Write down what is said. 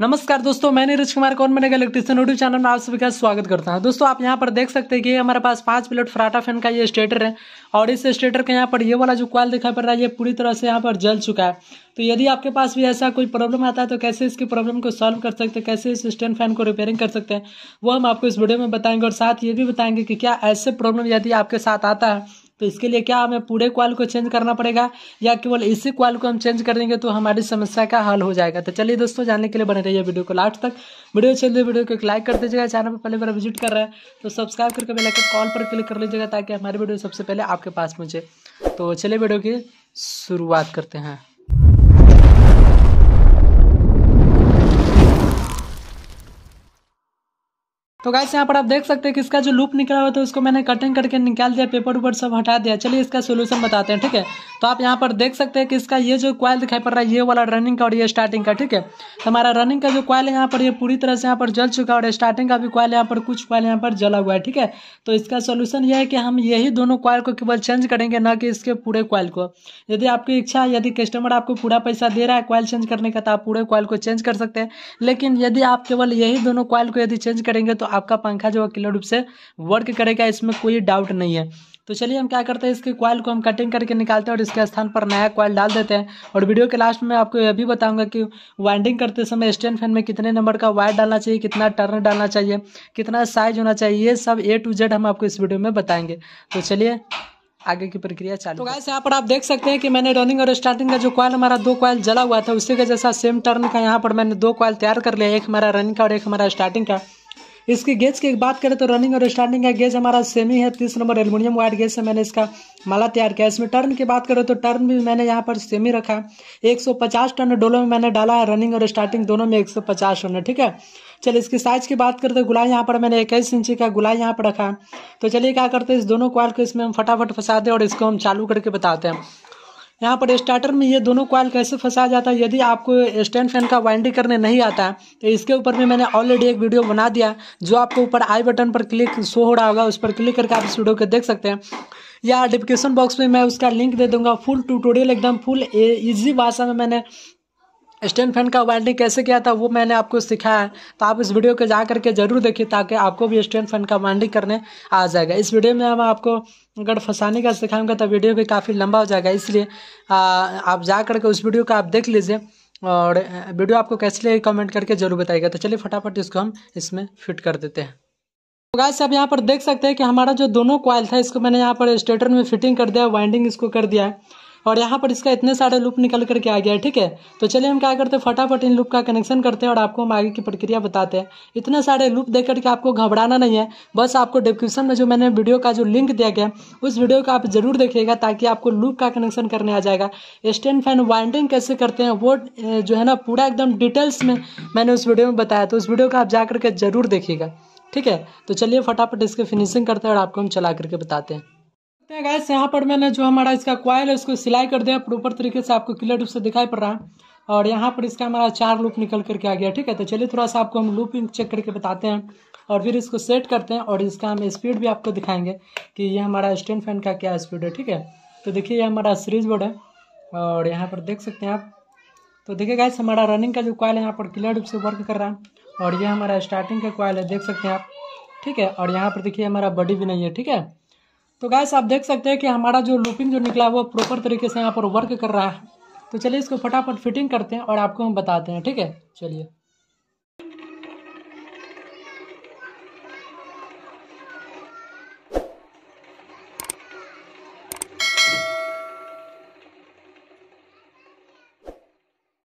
नमस्कार दोस्तों मैं नीरज कुमार कौन मैंने इलेक्ट्रिशियन यूट्यूब चैनल में आप सभी का स्वागत करता हूं दोस्तों आप यहां पर देख सकते हैं कि हमारे पास पांच प्लेट फराटा फैन का ये स्टेटर है और इस स्टेटर का यहां पर ये वाला जो क्वाल दिखाई पड़ रहा है ये पूरी तरह से यहां पर जल चुका है तो यदि आपके पास भी ऐसा कोई प्रॉब्लम आता है तो कैसे इसकी प्रॉब्लम को सॉल्व कर सकते हैं कैसे इस स्टैंड फैन को रिपेयरिंग कर सकते हैं वो हम आपको इस वीडियो में बताएंगे और साथ ये भी बताएंगे कि क्या ऐसे प्रॉब्लम यदि आपके साथ आता है तो इसके लिए क्या हमें पूरे कॉल को चेंज करना पड़ेगा या केवल इसी कॉल को हम चेंज कर देंगे तो हमारी समस्या का हल हो जाएगा तो चलिए दोस्तों जानने के लिए बने रहिए वीडियो को लास्ट तक वीडियो चल रही तो वीडियो को एक लाइक कर दीजिएगा चैनल पर पहले बार विजिट कर रहे हैं तो सब्सक्राइब करके बेलाइकन कॉल पर क्लिक कर लीजिएगा ताकि हमारी वीडियो सबसे पहले आपके पास पहुँचे तो चलिए वीडियो की शुरुआत करते हैं तो गाइस यहाँ पर आप देख सकते हैं कि इसका जो लूप निकला हुआ था उसको मैंने कटिंग करके निकाल दिया पेपर ऊपर सब हटा दिया चलिए इसका सोल्यूशन बताते हैं ठीक है तो आप यहाँ पर देख सकते हैं कि इसका ये जो क्वाइल दिखाई पड़ रहा है ये वाला रनिंग का और ये स्टार्टिंग का ठीक है तो हमारा रनिंग का जो क्वाइल है यहाँ पर ये पूरी तरह से यहाँ पर जल चुका है और स्टार्टिंग का भी क्वाइल यहाँ पर कुछ क्वाइल यहाँ पर जला हुआ है ठीक है तो इसका सोल्यूशन यह है कि हम यही दोनों क्वाइल को केवल चेंज करेंगे ना कि इसके पूरे क्वाइल को यदि आपकी इच्छा यदि कस्टमर आपको पूरा पैसा दे रहा है क्वाइल चेंज करने का तो आप पूरे क्वाइल को चेंज कर सकते हैं लेकिन यदि आप केवल यही दोनों क्वाइल को यदि चेंज करेंगे तो आपका पंखा जो है क्लियर रूप से वर्क करेगा इसमें कोई डाउट नहीं है तो चलिए हम क्या करते हैं इसके कॉयल को हम कटिंग करके निकालते हैं और इसके स्थान पर नया कॉयल डाल देते हैं और वीडियो के लास्ट में आपको यह भी बताऊंगा कि वाइंडिंग करते समय स्टैंड फैन में कितने नंबर का वायर डालना चाहिए कितना टर्न डालना चाहिए कितना साइज होना चाहिए ये सब ए टू जेड हम आपको इस वीडियो में बताएंगे तो चलिए आगे की प्रक्रिया चालू तो गैस यहाँ पर आप देख सकते हैं कि मैंने रनिंग और स्टार्टिंग का जो कॉयल हमारा दो कॉयल जला हुआ था उसी के जैसा सेम टर्न का यहाँ पर मैंने दो कॉयल तैयार कर लिया एक हमारा रनिंग का और एक हमारा स्टार्टिंग का इसकी गेज की बात करें तो रनिंग और स्टार्टिंग का गेज हमारा सेमी है तीस नंबर एल्यूमिनियम वाइट गेज से मैंने इसका माला तैयार किया इसमें टर्न की बात करें तो टर्न भी मैंने यहाँ पर सेमी रखा है पचास टन डोलो में मैंने डाला है रनिंग और स्टार्टिंग दोनों में पचास टन है ठीक है चलिए इसकी साइज की बात करें तो गुलाई यहाँ पर मैंने इक्कीस इंची का गुलाई यहाँ पर रखा है तो चलिए क्या करते हैं इस दोनों क्वाल को इसमें हम फटाफट फंसा दें और इसको हम चालू करके बताते हैं यहाँ पर स्टार्टर में ये दोनों कॉयल कैसे फंसाया जाता है यदि आपको स्टैंड फैन का वाइंडिंग करने नहीं आता है तो इसके ऊपर भी मैंने ऑलरेडी एक वीडियो बना दिया जो आपको ऊपर आई बटन पर क्लिक शो हो रहा होगा उस पर क्लिक करके आप इस वीडियो को देख सकते हैं या डिस्क्रिप्शन बॉक्स में मैं उसका लिंक दे दूंगा फुल ट्यूटोरियल एकदम फुल ईजी भाषा में मैंने स्टैंड फैन का वाइंडिंग कैसे किया था वो मैंने आपको सिखाया है तो आप इस वीडियो को जा करके ज़रूर देखिए ताकि आपको भी स्टैंड फैन का वाइंडिंग करने आ जाएगा इस वीडियो में हम आपको अगर फंसाने का सिखाऊंगा तो वीडियो भी काफ़ी लंबा हो जाएगा इसलिए आप जा करके उस वीडियो को आप देख लीजिए और वीडियो आपको कैसे लगे कमेंट करके ज़रूर बताइएगा तो चलिए फटाफट इसको हम इसमें फिट कर देते हैं तो गाइस आप यहाँ पर देख सकते हैं कि हमारा जो दोनों कॉयल था इसको मैंने यहाँ पर स्टेटर में फिटिंग कर दिया वाइंडिंग इसको कर दिया है और यहाँ पर इसका इतने सारे लूप निकल करके आ गया है ठीक है तो चलिए हम क्या करते हैं फटाफट इन लूप का कनेक्शन करते हैं और आपको हम आगे की प्रक्रिया बताते हैं इतने सारे लूप देख करके आपको घबराना नहीं है बस आपको डिस्क्रिप्शन में जो मैंने वीडियो का जो लिंक दिया गया उस वीडियो को आप जरूर देखिएगा ताकि आपको लूप का कनेक्शन करने आ जाएगा स्टैंड फैन वाइंडिंग कैसे करते हैं वो जो है ना पूरा एकदम डिटेल्स में मैंने उस वीडियो में बताया तो उस वीडियो को आप जा करके जरूर देखिएगा ठीक है तो चलिए फटाफट इसके फिनिशिंग करते हैं और आपको हम चला करके बताते हैं सकते हैं गैस यहाँ पर मैंने जो हमारा इसका क्वाइल है उसको सिलाई कर दिया प्रॉपर तरीके से आपको क्लियर रूप से दिखाई पड़ रहा है और यहाँ पर इसका हमारा चार लूप निकल करके आ गया ठीक है तो चलिए थोड़ा सा आपको हम लूपिंग चेक करके बताते हैं और फिर इसको सेट करते हैं और इसका हम स्पीड भी आपको दिखाएंगे कि ये हमारा स्टैंड फैन का क्या स्पीड है ठीक है तो देखिए ये हमारा सीरीज बोर्ड है और यहाँ पर देख सकते हैं आप तो देखिए गैस हमारा रनिंग का जो कॉयल है यहाँ पर क्लियर रूप से वर्क कर रहा है और ये हमारा स्टार्टिंग का क्वाइल है देख सकते हैं आप ठीक है और यहाँ पर देखिए हमारा बॉडी भी नहीं है ठीक है तो गैस आप देख सकते हैं कि हमारा जो लूपिंग जो निकला हुआ प्रॉपर तरीके से यहाँ पर वर्क कर रहा है तो चलिए इसको फटाफट फिटिंग करते हैं और आपको हम बताते हैं ठीक है चलिए